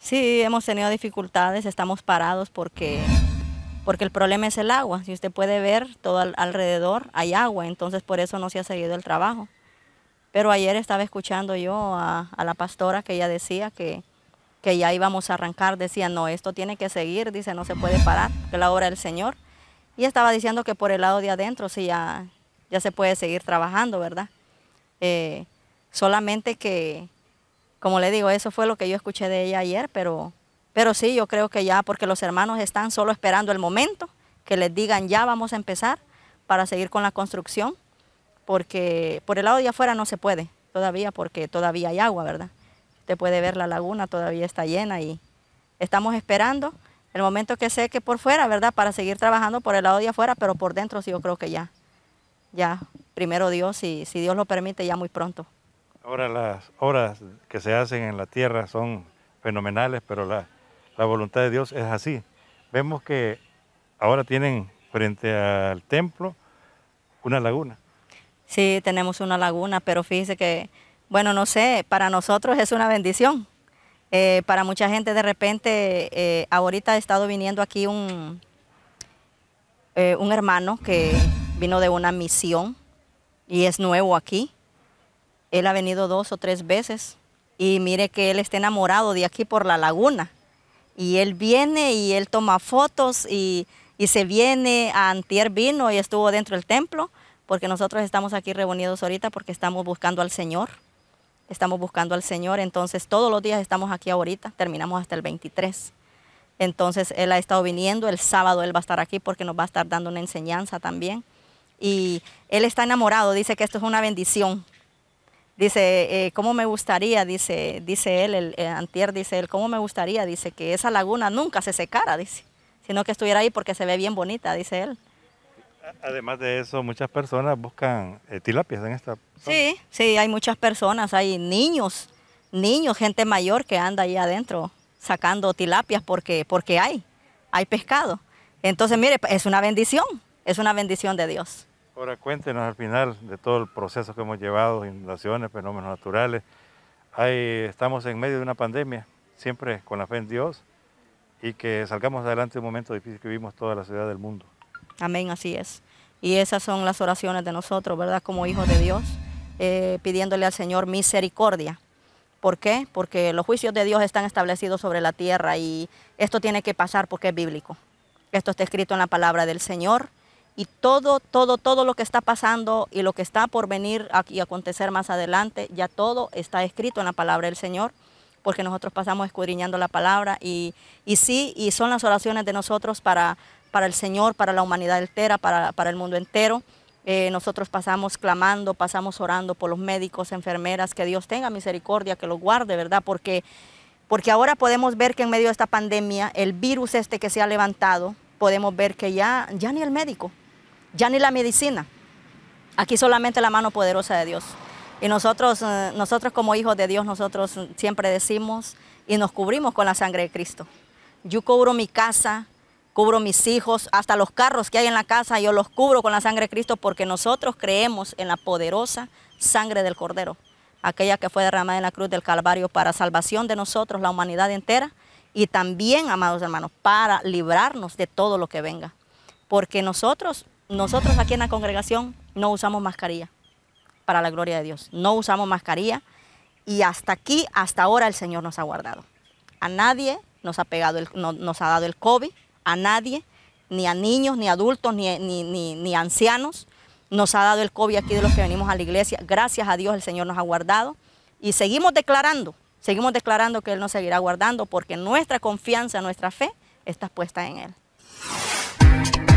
Sí, hemos tenido dificultades, estamos parados porque, porque el problema es el agua. Si usted puede ver, todo alrededor hay agua, entonces por eso no se ha seguido el trabajo. Pero ayer estaba escuchando yo a, la pastora que ella decía que, ya íbamos a arrancar, decía, no, esto tiene que seguir, dice, no se puede parar, que la obra del Señor. Y estaba diciendo que por el lado de adentro sí ya, ya se puede seguir trabajando, ¿verdad? Eh, solamente que, como le digo, eso fue lo que yo escuché de ella ayer, pero, pero sí, yo creo que ya, porque los hermanos están solo esperando el momento que les digan ya vamos a empezar para seguir con la construcción, porque por el lado de afuera no se puede todavía, porque todavía hay agua, ¿verdad? Usted puede ver la laguna, todavía está llena y estamos esperando el momento que seque por fuera, ¿verdad? Para seguir trabajando por el lado de afuera, pero por dentro sí yo creo que ya, ya, primero Dios, y si Dios lo permite, ya muy pronto. Ahora las obras que se hacen en la tierra son fenomenales, pero la, voluntad de Dios es así. Vemos que ahora tienen frente al templo una laguna. Sí, tenemos una laguna, pero fíjese que, bueno, no sé, para nosotros es una bendición. Eh, para mucha gente de repente, eh, ahorita ha estado viniendo aquí un, eh, un hermano que vino de una misión y es nuevo aquí. Él ha venido dos o tres veces y mire que él está enamorado de aquí por la laguna. Y él viene y él toma fotos y, se viene a Antier vino y estuvo dentro del templo porque nosotros estamos aquí reunidos ahorita porque estamos buscando al Señor. Estamos buscando al Señor, entonces todos los días estamos aquí ahorita, terminamos hasta el 23. Entonces él ha estado viniendo, el sábado él va a estar aquí porque nos va a estar dando una enseñanza también. Y él está enamorado, dice que esto es una bendición, Dice, eh, ¿cómo me gustaría? Dice, dice él, el, eh, antier dice él, ¿cómo me gustaría? Dice que esa laguna nunca se secara, dice, sino que estuviera ahí porque se ve bien bonita, dice él. Además de eso, muchas personas buscan eh, tilapias en esta zona. Sí, sí, hay muchas personas, hay niños, niños, gente mayor que anda ahí adentro sacando tilapias porque, porque hay, hay pescado. Entonces, mire, es una bendición, es una bendición de Dios. Ahora cuéntenos al final de todo el proceso que hemos llevado, inundaciones, fenómenos naturales. Ahí estamos en medio de una pandemia, siempre con la fe en Dios y que salgamos adelante de un momento difícil que vivimos toda la ciudad del mundo. Amén, así es. Y esas son las oraciones de nosotros, ¿verdad? Como hijos de Dios, eh, pidiéndole al Señor misericordia. ¿Por qué? Porque los juicios de Dios están establecidos sobre la tierra y esto tiene que pasar porque es bíblico. Esto está escrito en la palabra del Señor y todo, todo, todo lo que está pasando y lo que está por venir y acontecer más adelante, ya todo está escrito en la palabra del Señor, porque nosotros pasamos escudriñando la palabra y, sí, y son las oraciones de nosotros para, para el Señor, para la humanidad entera, para, el mundo entero. Eh, nosotros pasamos clamando, pasamos orando por los médicos, enfermeras, que Dios tenga misericordia, que los guarde, ¿verdad? Porque, porque ahora podemos ver que en medio de esta pandemia, el virus este que se ha levantado, podemos ver que ya, ya ni el médico, ya ni la medicina. Aquí solamente la mano poderosa de Dios. Y nosotros, eh, nosotros como hijos de Dios, nosotros siempre decimos y nos cubrimos con la sangre de Cristo. Yo cubro mi casa, cubro mis hijos, hasta los carros que hay en la casa, yo los cubro con la sangre de Cristo porque nosotros creemos en la poderosa sangre del Cordero, aquella que fue derramada en la cruz del Calvario para salvación de nosotros, la humanidad entera, y también, amados hermanos, para librarnos de todo lo que venga. Porque nosotros nosotros aquí en la congregación no usamos mascarilla, para la gloria de Dios. No usamos mascarilla y hasta aquí, hasta ahora el Señor nos ha guardado. A nadie nos ha, pegado nos ha dado el COVID, a nadie, ni a niños, ni adultos, ni, ni, ni ancianos. Nos ha dado el COVID aquí de los que venimos a la iglesia. Gracias a Dios el Señor nos ha guardado y seguimos declarando, seguimos declarando que Él nos seguirá guardando porque nuestra confianza, nuestra fe está puesta en Él.